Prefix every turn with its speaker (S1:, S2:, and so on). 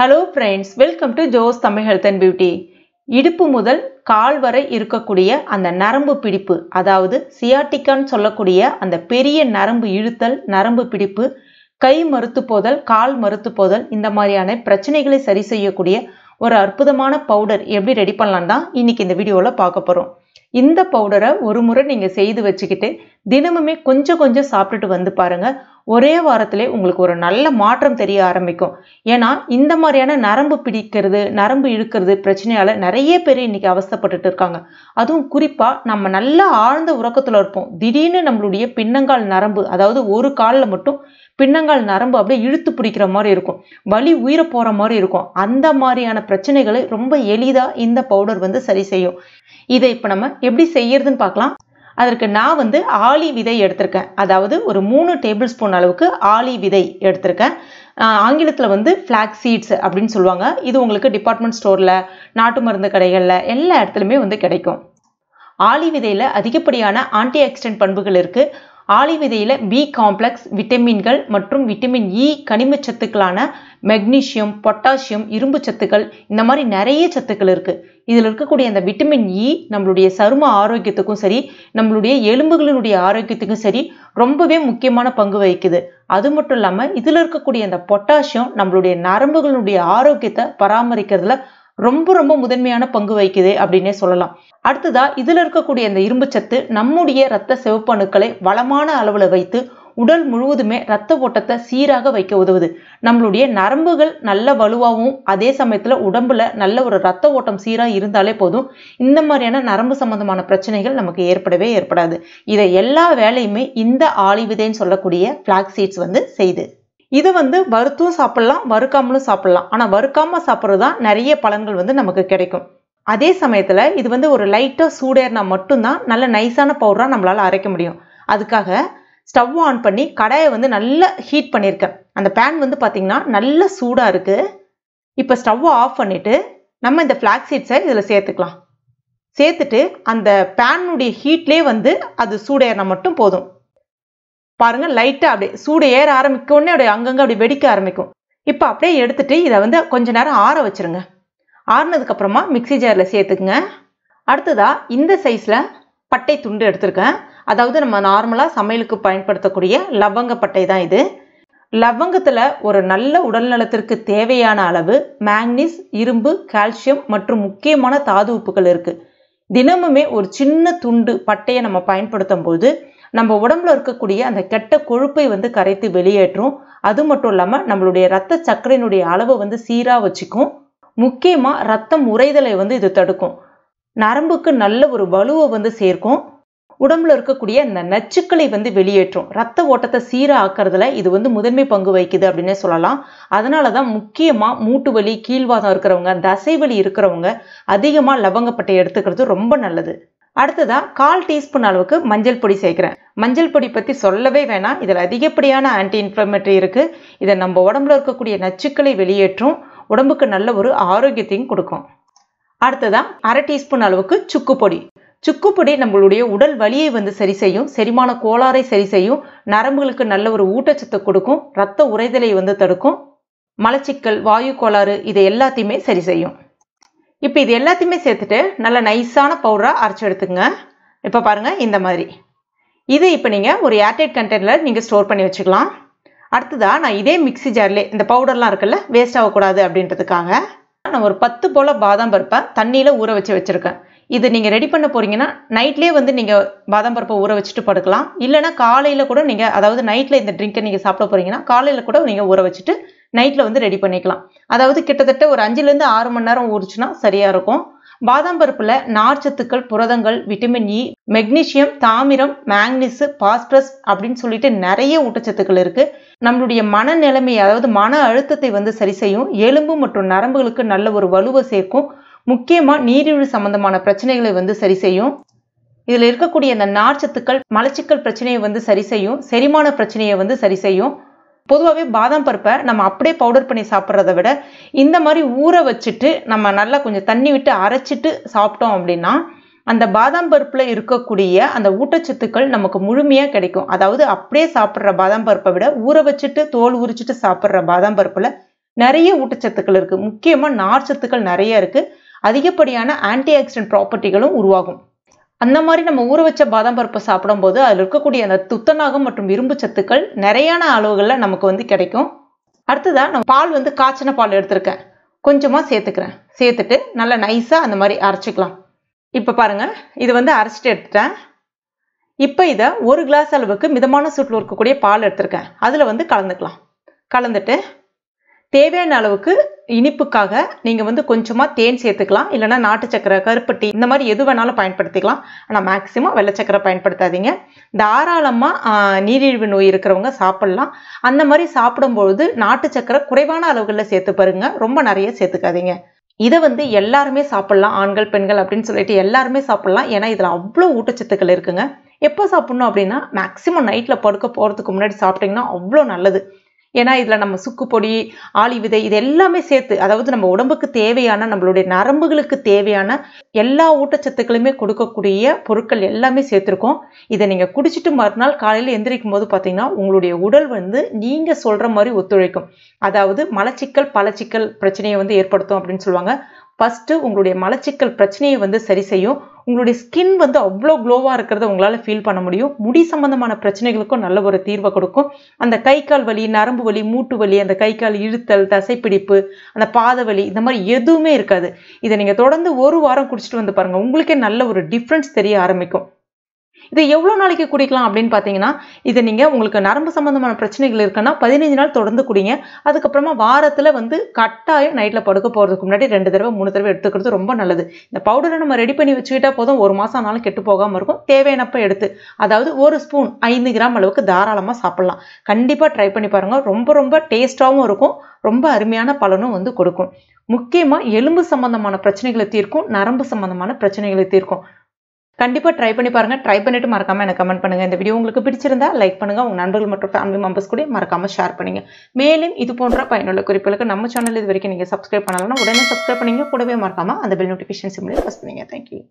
S1: hello friends welcome to ஜோஸ் Tamil health and beauty இடுப்பு முதல் கால் வரை இருக்கக்கூடிய அந்த நரம்பு பிடிப்பு அதாவது சியாட்டிக்கான்னு சொல்லக்கூடிய அந்த பெரிய நரம்பு இழுத்தல் நரம்பு பிடிப்பு கை மறுத்து போதல் கால் மறுத்து போதல் இந்த மாதிரியான பிரச்சனைகளை சரி செய்யக்கூடிய ஒரு அற்புதமான பவுடர் எப்படி ரெடி பண்ணலான் தான் இன்னைக்கு இந்த வீடியோவில் பார்க்க போகிறோம் இந்த பவுடரை ஒரு முறை நீங்கள் செய்து வச்சுக்கிட்டு தினமுமே கொஞ்சம் கொஞ்சம் சாப்பிட்டுட்டு வந்து பாருங்கள் ஒரே வாரத்திலே உங்களுக்கு ஒரு நல்ல மாற்றம் தெரிய ஆரம்பிக்கும் ஏன்னா இந்த மாதிரியான நரம்பு பிடிக்கிறது நரம்பு இழுக்கிறது பிரச்சனையால் நிறைய பேர் இன்னைக்கு அவஸ்தப்பட்டுட்டு இருக்காங்க அதுவும் குறிப்பாக நம்ம நல்லா ஆழ்ந்த உறக்கத்தில் இருப்போம் திடீர்னு நம்மளுடைய பின்னங்கால் நரம்பு அதாவது ஒரு காலில் மட்டும் பின்னங்கால் நரம்பு அப்படியே இழுத்து பிடிக்கிற மாதிரி இருக்கும் வலி உயிரை போகிற மாதிரி இருக்கும் அந்த மாதிரியான பிரச்சனைகளை ரொம்ப எளிதாக இந்த பவுடர் வந்து சரி செய்யும் இதை இப்போ நம்ம எப்படி செய்யறதுன்னு பார்க்கலாம் அதற்கு நான் வந்து ஆலி விதை எடுத்திருக்கேன் அதாவது ஒரு மூணு டேபிள் ஸ்பூன் அளவுக்கு ஆலி விதை எடுத்திருக்கேன் ஆங்கிலத்தில் வந்து ஃப்ளாக் சீட்ஸ் அப்படின்னு சொல்லுவாங்க இது உங்களுக்கு டிபார்ட்மெண்ட் ஸ்டோரில் நாட்டு மருந்து கடைகளில் எல்லா இடத்துலையுமே வந்து கிடைக்கும் ஆலி விதையில் அதிகப்படியான ஆன்டி ஆக்சிடென்ட் பண்புகள் இருக்குது ஆலி விதையில் பி காம்ப்ளெக்ஸ் விட்டமின்கள் மற்றும் விட்டமின் இ e கனிம சத்துக்களான மெக்னீஷியம் பொட்டாசியம் இரும்பு சத்துக்கள் இந்த மாதிரி நிறைய சத்துக்கள் இருக்குது இதில் இருக்கக்கூடிய அந்த விட்டமின் இ e நம்மளுடைய சரும ஆரோக்கியத்துக்கும் சரி நம்மளுடைய எலும்புகளினுடைய ஆரோக்கியத்துக்கும் சரி ரொம்பவே முக்கியமான பங்கு வகிக்குது அது மட்டும் இல்லாமல் இதில் இருக்கக்கூடிய அந்த பொட்டாசியம் நம்மளுடைய நரம்புகளினுடைய ஆரோக்கியத்தை பராமரிக்கிறதுல ரொம்ப ரொம்ப முதன்மையான பங்கு வகிக்குது அப்படின்னே சொல்லலாம் அடுத்ததா இதில் இருக்கக்கூடிய அந்த இரும்பு சத்து நம்முடைய இரத்த சிவப்பணுக்களை வளமான அளவில் வைத்து உடல் முழுவதுமே ரத்த ஓட்டத்தை சீராக வைக்க உதவுது நம்மளுடைய நரம்புகள் நல்ல வலுவாகவும் அதே சமயத்தில் உடம்புல நல்ல ஒரு ரத்த ஓட்டம் சீராக இருந்தாலே போதும் இந்த மாதிரியான நரம்பு சம்பந்தமான பிரச்சனைகள் நமக்கு ஏற்படவே ஏற்படாது இதை எல்லா வேலையுமே இந்த ஆலிவிதைன்னு சொல்லக்கூடிய ஃப்ளாக் சீட்ஸ் வந்து செய்து இதை வந்து வறுத்தும் சாப்பிட்லாம் வறுக்காமலும் சாப்பிட்லாம் ஆனால் வறுக்காமல் சாப்பிட்றது தான் நிறைய பலன்கள் வந்து நமக்கு கிடைக்கும் அதே சமயத்தில் இது வந்து ஒரு லைட்டாக சூடேறினா மட்டும்தான் நல்ல நைஸான பவுடராக நம்மளால் அரைக்க முடியும் அதுக்காக ஸ்டவ் ஆன் பண்ணி கடாயை வந்து நல்லா ஹீட் பண்ணியிருக்கேன் அந்த பேன் வந்து பார்த்தீங்கன்னா நல்லா சூடாக இருக்குது இப்போ ஸ்டவ்வை ஆஃப் பண்ணிவிட்டு நம்ம இந்த ஃப்ளாக் சீட்ஸை இதில் சேர்த்துக்கலாம் சேர்த்துட்டு அந்த பேனுடைய ஹீட்லேயே வந்து அது ஏறினா மட்டும் போதும் பாருங்கள் லைட்டாக அப்படியே சூடு ஏற ஆரம்பிக்க உடனே அப்படியே அங்கங்கே அப்படி வெடிக்க ஆரம்பிக்கும் இப்போ அப்படியே எடுத்துகிட்டு இதை வந்து கொஞ்ச நேரம் ஆற வச்சுருங்க ஆறுனதுக்கப்புறமா மிக்சி ஜாரில் சேர்த்துக்குங்க அடுத்ததாக இந்த சைஸில் பட்டை துண்டு எடுத்திருக்கேன் அதாவது நம்ம நார்மலாக சமையலுக்கு பயன்படுத்தக்கூடிய லவங்கப்பட்டை தான் இது லவங்கத்தில் ஒரு நல்ல உடல்நலத்திற்கு தேவையான அளவு மேங்னீஸ் இரும்பு கால்சியம் மற்றும் முக்கியமான தாது உப்புகள் இருக்குது தினமுமே ஒரு சின்ன துண்டு பட்டையை நம்ம பயன்படுத்தும் போது நம்ம உடம்புல இருக்கக்கூடிய அந்த கெட்ட கொழுப்பை வந்து கரைத்து வெளியேற்றும் அது மட்டும் இல்லாமல் நம்மளுடைய ரத்த சர்க்கரையினுடைய அளவை வந்து சீராக வச்சுக்கும் முக்கியமாக ரத்தம் உறைதலை வந்து இது தடுக்கும் நரம்புக்கு நல்ல ஒரு வலுவை வந்து சேர்க்கும் உடம்புல இருக்கக்கூடிய அந்த நச்சுக்களை வந்து வெளியேற்றும் ரத்த ஓட்டத்தை சீராக்கிறதுல இது வந்து முதன்மை பங்கு வகிக்குது அப்படின்னே சொல்லலாம் அதனால தான் முக்கியமாக மூட்டு வலி கீழ்வாதம் இருக்கிறவங்க தசை வலி இருக்கிறவங்க அதிகமாக லவங்கப்பட்டை எடுத்துக்கிறது ரொம்ப நல்லது அடுத்ததாக கால் டீஸ்பூன் அளவுக்கு மஞ்சள் பொடி சேர்க்குறேன் மஞ்சள் பொடி பற்றி சொல்லவே வேணாம் இதில் அதிகப்படியான ஆன்டி இன்ஃப்ளமேட்டரி இருக்குது இதை நம்ம உடம்புல இருக்கக்கூடிய நச்சுக்களை வெளியேற்றும் உடம்புக்கு நல்ல ஒரு ஆரோக்கியத்தையும் கொடுக்கும் அடுத்ததாக அரை டீஸ்பூன் அளவுக்கு சுக்கு பொடி சுக்குப்பொடி நம்மளுடைய உடல் வலியை வந்து சரி செய்யும் செரிமான கோளாறை சரி செய்யும் நரம்புகளுக்கு நல்ல ஒரு ஊட்டச்சத்தை கொடுக்கும் ரத்த உறைதலை வந்து தடுக்கும் மலச்சிக்கல் வாயு கோளாறு இதை எல்லாத்தையுமே சரி செய்யும் இப்போ இது எல்லாத்தையுமே சேர்த்துட்டு நல்ல நைஸான பவுடராக அரைச்சி எடுத்துங்க இப்போ பாருங்கள் இந்த மாதிரி இது இப்போ நீங்கள் ஒரு ஏர்டைட் கண்டெய்னரில் நீங்கள் ஸ்டோர் பண்ணி வச்சுக்கலாம் அடுத்ததாக நான் இதே மிக்சி ஜார்லே இந்த பவுடர்லாம் இருக்குல்ல வேஸ்ட் ஆகக்கூடாது அப்படின்றதுக்காக நான் ஒரு பத்து போல் பாதாம் பருப்பை தண்ணியில் ஊற வச்சு வச்சுருக்கேன் இது நீங்கள் ரெடி பண்ண போகிறீங்கன்னா நைட்லேயே வந்து நீங்கள் பாதாம் பருப்பை ஊற வச்சுட்டு படுக்கலாம் இல்லைனா காலையில் கூட நீங்கள் அதாவது நைட்டில் இந்த ட்ரிங்கை நீங்கள் சாப்பிட போகிறீங்கன்னா காலையில் கூட நீங்கள் ஊற வச்சுட்டு நைட்டில் வந்து ரெடி பண்ணிக்கலாம் அதாவது கிட்டத்தட்ட ஒரு அஞ்சுலேருந்து ஆறு மணி நேரம் ஊறிச்சுன்னா சரியாக இருக்கும் பாதாம் பருப்பில் நார்ச்சத்துக்கள் புரதங்கள் விட்டமின் இ மெக்னீஷியம் தாமிரம் மேக்னிஸு பாஸ்பரஸ் அப்படின்னு சொல்லிட்டு நிறைய ஊட்டச்சத்துக்கள் இருக்குது நம்மளுடைய மன அதாவது மன அழுத்தத்தை வந்து சரி செய்யும் எலும்பு மற்றும் நரம்புகளுக்கு நல்ல ஒரு வலுவை சேர்க்கும் முக்கியமாக நீரிழிவு சம்பந்தமான பிரச்சனைகளை வந்து சரி செய்யும் இதில் இருக்கக்கூடிய அந்த நார்ச்சத்துக்கள் மலச்சிக்கல் பிரச்சனையை வந்து சரி செய்யும் செரிமான பிரச்சனையை வந்து சரி செய்யும் பொதுவாகவே பாதாம் பருப்பை நம்ம அப்படியே பவுடர் பண்ணி சாப்பிட்றத விட இந்த மாதிரி ஊற வச்சுட்டு நம்ம நல்லா கொஞ்சம் தண்ணி விட்டு அரைச்சிட்டு சாப்பிட்டோம் அப்படின்னா அந்த பாதாம் பருப்பில் இருக்கக்கூடிய அந்த ஊட்டச்சத்துக்கள் நமக்கு முழுமையாக கிடைக்கும் அதாவது அப்படியே சாப்பிட்ற பாதாம் பருப்பை விட ஊற வச்சுட்டு தோல் உரிச்சிட்டு சாப்பிட்ற பாதாம் பருப்பில் நிறைய ஊட்டச்சத்துக்கள் இருக்குது முக்கியமாக நார்ச்சத்துக்கள் நிறைய இருக்குது அதிகப்படியான ஆன்டி ஆக்சிடென்ட் ப்ராப்பர்ட்டிகளும் உருவாகும் அந்த மாதிரி நம்ம ஊற வச்ச பாதாம் பருப்பை சாப்பிடும்போது அதில் இருக்கக்கூடிய அந்த துத்தநாகம் மற்றும் இரும்பு சத்துக்கள் நிறையான அளவுகளில் நமக்கு வந்து கிடைக்கும் அடுத்ததாக நம்ம பால் வந்து காய்ச்சின பால் எடுத்திருக்கேன் கொஞ்சமாக சேர்த்துக்கிறேன் சேர்த்துட்டு நல்லா நைஸாக அந்த மாதிரி அரைச்சிக்கலாம் இப்போ பாருங்கள் இது வந்து அரைச்சிட்டு எடுத்துட்டேன் இப்போ இதை ஒரு கிளாஸ் அளவுக்கு மிதமான சூட்டில் இருக்கக்கூடிய பால் எடுத்திருக்கேன் அதில் வந்து கலந்துக்கலாம் கலந்துட்டு தேவையான அளவுக்கு இனிப்புக்காக நீங்கள் வந்து கொஞ்சமாக தேன் சேர்த்துக்கலாம் இல்லைனா நாட்டு சக்கரை கருப்பட்டி இந்த மாதிரி எது வேணாலும் பயன்படுத்திக்கலாம் ஆனால் மேக்சிமம் வெள்ளச்சக்கரை பயன்படுத்தாதீங்க தாராளமாக நீரிழிவு நோய் இருக்கிறவங்க சாப்பிட்லாம் அந்த மாதிரி சாப்பிடும்பொழுது நாட்டு சக்கரை குறைவான அளவுகளில் சேர்த்து பாருங்க ரொம்ப நிறைய சேர்த்துக்காதீங்க இதை வந்து எல்லாருமே சாப்பிட்லாம் ஆண்கள் பெண்கள் அப்படின்னு சொல்லிட்டு எல்லாருமே சாப்பிட்லாம் ஏன்னா இதில் அவ்வளோ ஊட்டச்சத்துக்கள் இருக்குங்க எப்போ சாப்பிட்ணும் அப்படின்னா மேக்ஸிமம் நைட்டில் படுக்க போகிறதுக்கு முன்னாடி சாப்பிட்டிங்கன்னா அவ்வளோ நல்லது ஏன்னா இதில் நம்ம சுக்கு பொடி ஆளி விதை இது எல்லாமே சேர்த்து அதாவது நம்ம உடம்புக்கு தேவையான நம்மளுடைய நரம்புகளுக்கு தேவையான எல்லா ஊட்டச்சத்துக்களுமே கொடுக்கக்கூடிய பொருட்கள் எல்லாமே சேர்த்துருக்கோம் இதை நீங்கள் குடிச்சிட்டு மறுநாள் காலையில் எந்திரிக்கும் போது பார்த்தீங்கன்னா உங்களுடைய உடல் வந்து நீங்கள் சொல்கிற மாதிரி ஒத்துழைக்கும் அதாவது மலச்சிக்கல் பலச்சிக்கல் பிரச்சனையை வந்து ஏற்படுத்தும் அப்படின்னு சொல்லுவாங்க ஃபஸ்ட்டு உங்களுடைய மலச்சிக்கல் பிரச்சனையை வந்து சரி செய்யும் உங்களுடைய ஸ்கின் வந்து அவ்வளோ க்ளோவாக இருக்கிறத உங்களால் ஃபீல் பண்ண முடியும் முடி சம்மந்தமான பிரச்சனைகளுக்கும் நல்ல ஒரு தீர்வை கொடுக்கும் அந்த கை கால் வலி நரம்பு வலி மூட்டு வலி அந்த கை கால் இழுத்தல் தசைப்பிடிப்பு அந்த பாத வலி இந்த மாதிரி எதுவுமே இருக்காது இதை நீங்கள் தொடர்ந்து ஒரு வாரம் குடிச்சிட்டு வந்து பாருங்கள் உங்களுக்கே நல்ல ஒரு டிஃப்ரென்ஸ் தெரிய ஆரம்பிக்கும் இது எவ்வளோ நாளைக்கு குடிக்கலாம் அப்படின்னு பார்த்தீங்கன்னா இது நீங்கள் உங்களுக்கு நரம்பு சம்மந்தமான பிரச்சனைகள் இருக்குன்னா பதினஞ்சு நாள் தொடர்ந்து குடிங்க அதுக்கப்புறமா வாரத்தில் வந்து கட்டாயம் நைட்டில் படுக்க போகிறதுக்கு முன்னாடி ரெண்டு தடவை மூணு தடவை எடுத்துக்கிறது ரொம்ப நல்லது இந்த பவுடரை நம்ம ரெடி பண்ணி வச்சுக்கிட்டா போதும் ஒரு மாதம் ஆனாலும் கெட்டு போகாமல் இருக்கும் தேவையானப்போ எடுத்து அதாவது ஒரு ஸ்பூன் ஐந்து கிராம் அளவுக்கு தாராளமாக சாப்பிட்லாம் கண்டிப்பாக ட்ரை பண்ணி பாருங்கள் ரொம்ப ரொம்ப டேஸ்ட்டாகவும் இருக்கும் ரொம்ப அருமையான பலனும் வந்து கொடுக்கும் முக்கியமாக எலும்பு சம்மந்தமான பிரச்சனைகளை தீர்க்கும் நரம்பு சம்மந்தமான பிரச்சனைகளை தீர்க்கும் கண்டிப்பாக ட்ரை பண்ணி பாருங்கள் ட்ரை பண்ணிவிட்டு மறக்காமல் எனக்கு கமெண்ட் பண்ணுங்கள் இந்த வீடியோ உங்களுக்கு பிடிச்சிருந்தா லைக் பண்ணுங்கள் உங்கள் நண்பர்கள் மற்றும் ஃபேமிலி மெம்பர்ஸ் கூட மறக்காமல் ஷேர் பண்ணுங்கள் மேலும் இது போன்ற பயனுள்ள குறிப்புகளுக்கு நம்ம சேனல் இது வரைக்கும் நீங்கள் சப்ஸ்கிரைப் பண்ணலாம் உடனே சப்ஸ்கிரைப் பண்ணிங்க கூடவே மறக்காமல் அந்த பெல் நோட்டிஃபிகேஷன் சிம்லேயே ஃபஸ்ட் பண்ணுங்கள் தேங்க்யூ